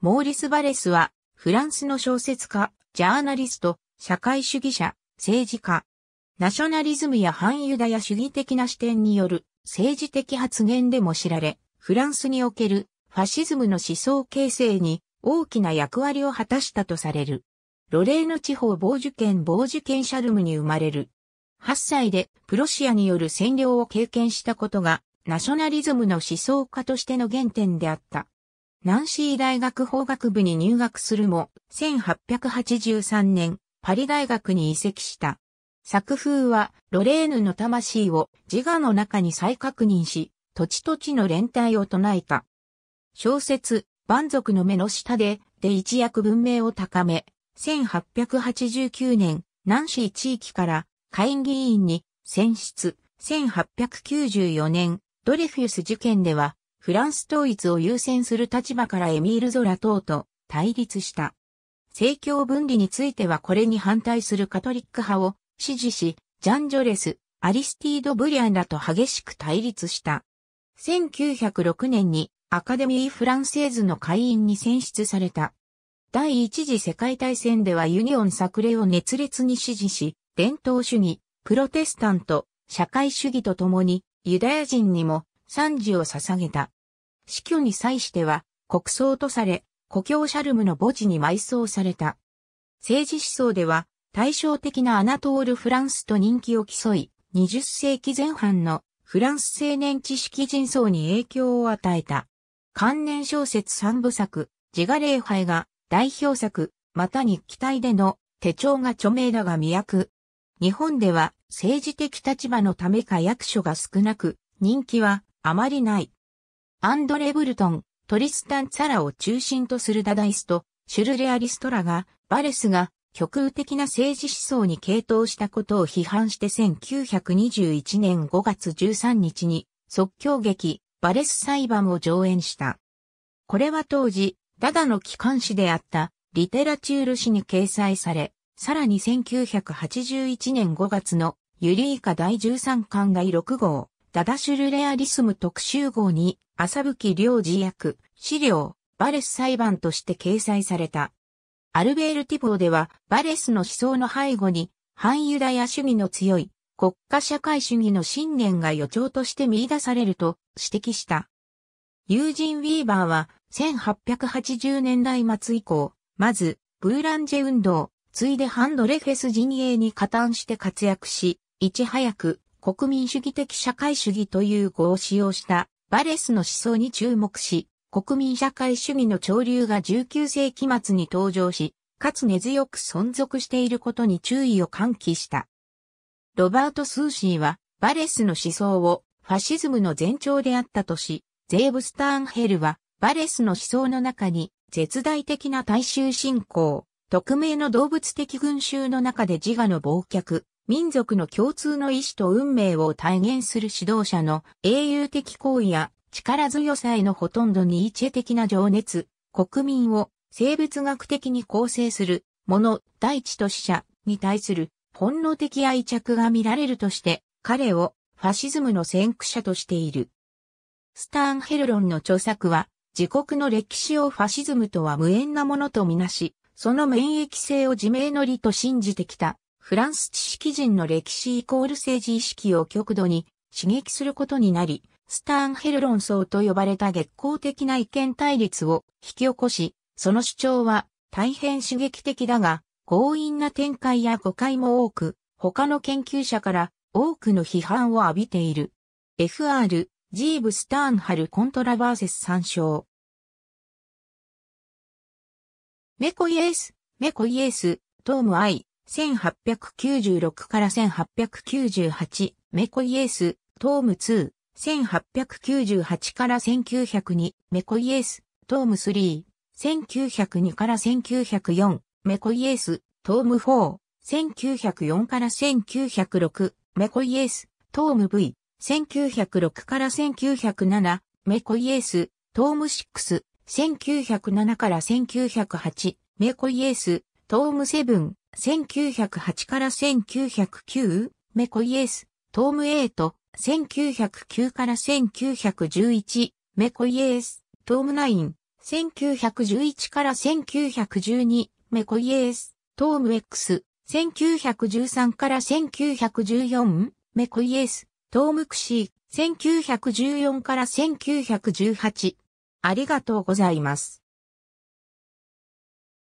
モーリス・バレスは、フランスの小説家、ジャーナリスト、社会主義者、政治家。ナショナリズムや反ユダヤ主義的な視点による政治的発言でも知られ、フランスにおけるファシズムの思想形成に大きな役割を果たしたとされる。ロレーヌ地方傍受権傍受権シャルムに生まれる。8歳でプロシアによる占領を経験したことがナショナリズムの思想家としての原点であった。ナンシー大学法学部に入学するも、1883年、パリ大学に移籍した。作風は、ロレーヌの魂を自我の中に再確認し、土地土地の連帯を唱えた。小説、万族の目の下で、で一躍文明を高め、1889年、ナンシー地域から会議員に選出、1894年、ドレフィウス事件では、フランス統一を優先する立場からエミール・ゾラ等と対立した。政教分離についてはこれに反対するカトリック派を支持し、ジャン・ジョレス、アリスティード・ブリアンらと激しく対立した。1906年にアカデミー・フランセーズの会員に選出された。第一次世界大戦ではユニオン作例を熱烈に支持し、伝統主義、プロテスタント、社会主義とともに、ユダヤ人にも賛辞を捧げた。死去に際しては、国葬とされ、故郷シャルムの墓地に埋葬された。政治思想では、対照的なアナトール・フランスと人気を競い、20世紀前半のフランス青年知識人層に影響を与えた。関連小説三部作、自我礼拝が代表作、また日記体での手帳が著名だが未役。日本では政治的立場のためか役所が少なく、人気はあまりない。アンドレ・ブルトン、トリスタン・ツァラを中心とするダダイスト、シュルレ・アリストラが、バレスが極右的な政治思想に傾倒したことを批判して1921年5月13日に即興劇バレス裁判を上演した。これは当時、ダダの機関誌であったリテラチュール誌に掲載され、さらに1981年5月のユリイカ第13巻第6号、ダダシュルレアリスム特集号に、浅吹良治役、資料、バレス裁判として掲載された。アルベール・ティボーでは、バレスの思想の背後に、反ユダヤ主義の強い、国家社会主義の信念が予兆として見出されると指摘した。ユージン・ウィーバーは1880年代末以降、まず、ブーランジェ運動、ついでハンドレフェス陣営に加担して活躍し、いち早く国民主義的社会主義という語を使用したバレスの思想に注目し、国民社会主義の潮流が19世紀末に登場し、かつ根強く存続していることに注意を喚起した。ロバート・スーシーは、バレスの思想をファシズムの前兆であったとし、ゼーブ・スターンヘルは、バレスの思想の中に、絶大的な大衆信仰、匿名の動物的群衆の中で自我の忘却、民族の共通の意志と運命を体現する指導者の英雄的行為や力強さへのほとんどに一致的な情熱、国民を生物学的に構成するもの、大地と死者に対する本能的愛着が見られるとして、彼をファシズムの先駆者としている。スターンヘルロンの著作は、自国の歴史をファシズムとは無縁なものとみなし、その免疫性を自明の理と信じてきたフランス知識人の歴史イコール政治意識を極度に刺激することになり、スターンヘル論争と呼ばれた月光的な意見対立を引き起こし、その主張は大変刺激的だが、強引な展開や誤解も多く、他の研究者から多くの批判を浴びている。FR、ジーブ・スターンハル・コントラバーセス参照。メコイエース、メコイエース、トーム・アイ、1896から1898、メコイエース、トーム2、1898から1902、メコイエース、トーム3、1902から1904、メコイエース、トーム4、1904から1906、メコイエース、トーム V、1906から1907、メコイエース、トーム6、1907から1908、メコイエース、トーム7、1908から1909、メコイエス、トームエイト、1909から1911、メコイエス、トームナイン、1911から1912、メコイエス、トーム X、1913から1914、メコイエス、トームクシー、1914から1918。ありがとうございます。